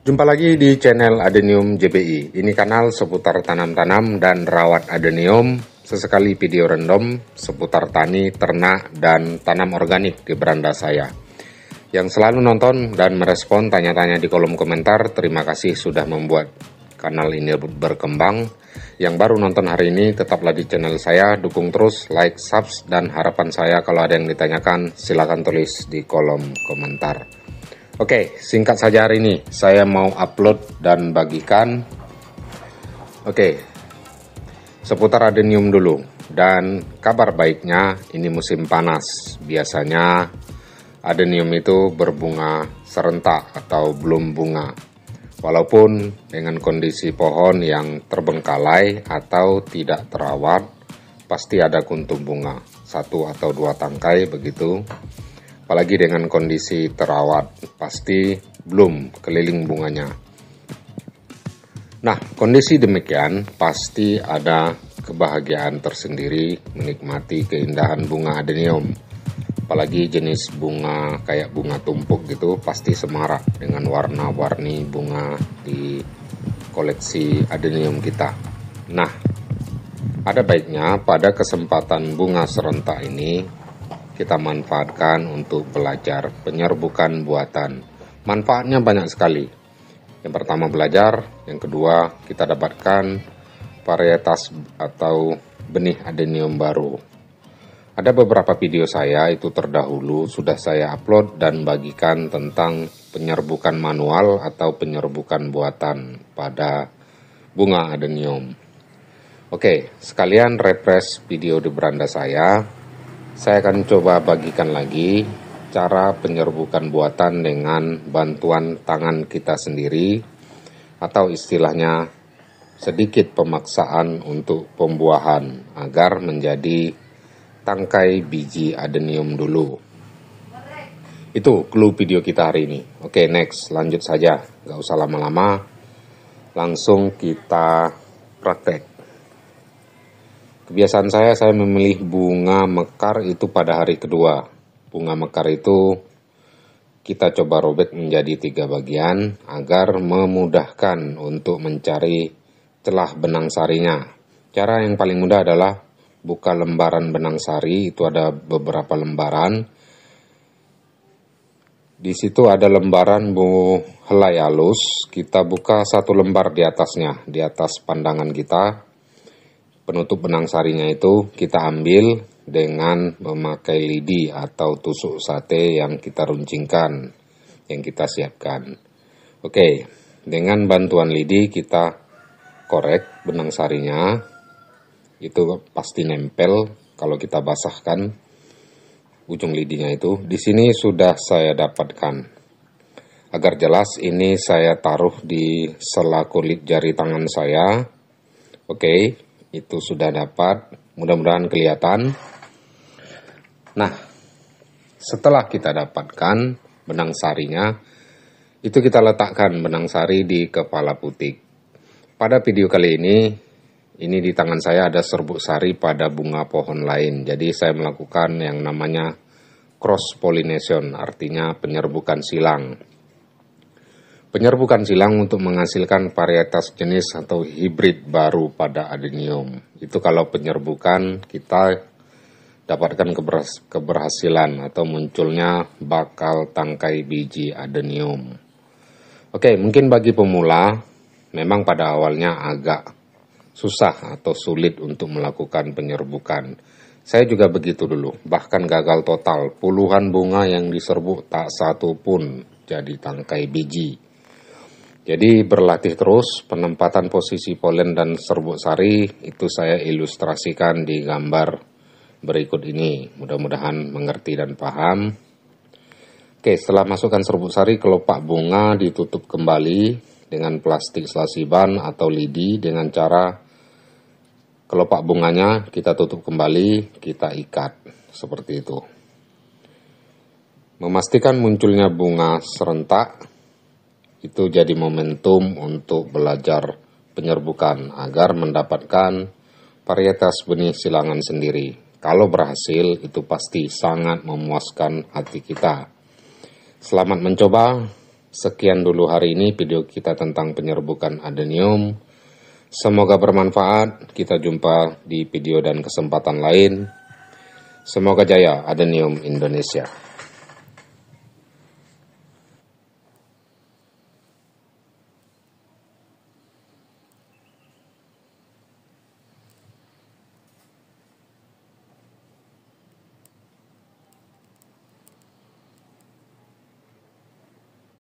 Jumpa lagi di channel Adenium JPI. Ini kanal seputar tanam-tanam dan rawat adenium, sesekali video random seputar tani, ternak, dan tanam organik di beranda saya. Yang selalu nonton dan merespon tanya-tanya di kolom komentar, terima kasih sudah membuat kanal ini berkembang. Yang baru nonton hari ini, tetaplah di channel saya, dukung terus, like, subs, dan harapan saya kalau ada yang ditanyakan, silakan tulis di kolom komentar. Oke, singkat saja hari ini saya mau upload dan bagikan. Oke, seputar adenium dulu. Dan kabar baiknya ini musim panas. Biasanya adenium itu berbunga serentak atau belum bunga. Walaupun dengan kondisi pohon yang terbengkalai atau tidak terawat, pasti ada kuntum bunga, satu atau dua tangkai begitu apalagi dengan kondisi terawat, pasti belum keliling bunganya. Nah, kondisi demikian pasti ada kebahagiaan tersendiri menikmati keindahan bunga adenium. Apalagi jenis bunga kayak bunga tumpuk gitu pasti semarak dengan warna-warni bunga di koleksi adenium kita. Nah, ada baiknya pada kesempatan bunga serentak ini kita manfaatkan untuk belajar penyerbukan buatan. Manfaatnya banyak sekali. Yang pertama belajar, yang kedua kita dapatkan varietas atau benih adenium baru. Ada beberapa video saya itu terdahulu sudah saya upload dan bagikan tentang penyerbukan manual atau penyerbukan buatan pada bunga adenium. Oke, sekalian refresh video di beranda saya saya akan coba bagikan lagi cara penyerbukan buatan dengan bantuan tangan kita sendiri atau istilahnya sedikit pemaksaan untuk pembuahan agar menjadi tangkai biji adenium dulu. Itu clue video kita hari ini. Oke, next, lanjut saja. Gak usah lama-lama. Langsung kita praktek. Kebiasaan saya, saya memilih bunga mekar itu pada hari kedua. Bunga mekar itu kita coba robek menjadi tiga bagian agar memudahkan untuk mencari celah benang sarinya. Cara yang paling mudah adalah buka lembaran benang sari, itu ada beberapa lembaran. Di situ ada lembaran bu helai halus, kita buka satu lembar di atasnya, di atas pandangan kita, penutup benang sarinya itu kita ambil dengan memakai lidi atau tusuk sate yang kita runcingkan, yang kita siapkan. Oke, dengan bantuan lidi kita korek benang sarinya, itu pasti nempel kalau kita basahkan ujung lidinya itu. Di sini sudah saya dapatkan. Agar jelas ini saya taruh di sela kulit jari tangan saya. Oke itu sudah dapat mudah-mudahan kelihatan nah setelah kita dapatkan benang sarinya itu kita letakkan benang sari di kepala putik pada video kali ini ini di tangan saya ada serbuk sari pada bunga pohon lain jadi saya melakukan yang namanya cross pollination artinya penyerbukan silang Penyerbukan silang untuk menghasilkan varietas jenis atau hibrid baru pada adenium. Itu kalau penyerbukan kita dapatkan keberhasilan atau munculnya bakal tangkai biji adenium. Oke, mungkin bagi pemula memang pada awalnya agak susah atau sulit untuk melakukan penyerbukan. Saya juga begitu dulu, bahkan gagal total. Puluhan bunga yang diserbuk tak satu pun jadi tangkai biji. Jadi berlatih terus penempatan posisi polen dan serbuk sari itu saya ilustrasikan di gambar berikut ini. Mudah-mudahan mengerti dan paham. Oke, setelah masukkan serbuk sari, kelopak bunga ditutup kembali dengan plastik selasi ban atau lidi dengan cara kelopak bunganya kita tutup kembali, kita ikat seperti itu. Memastikan munculnya bunga serentak itu jadi momentum untuk belajar penyerbukan agar mendapatkan varietas benih silangan sendiri. Kalau berhasil, itu pasti sangat memuaskan hati kita. Selamat mencoba. Sekian dulu hari ini video kita tentang penyerbukan adenium. Semoga bermanfaat. Kita jumpa di video dan kesempatan lain. Semoga jaya Adenium Indonesia.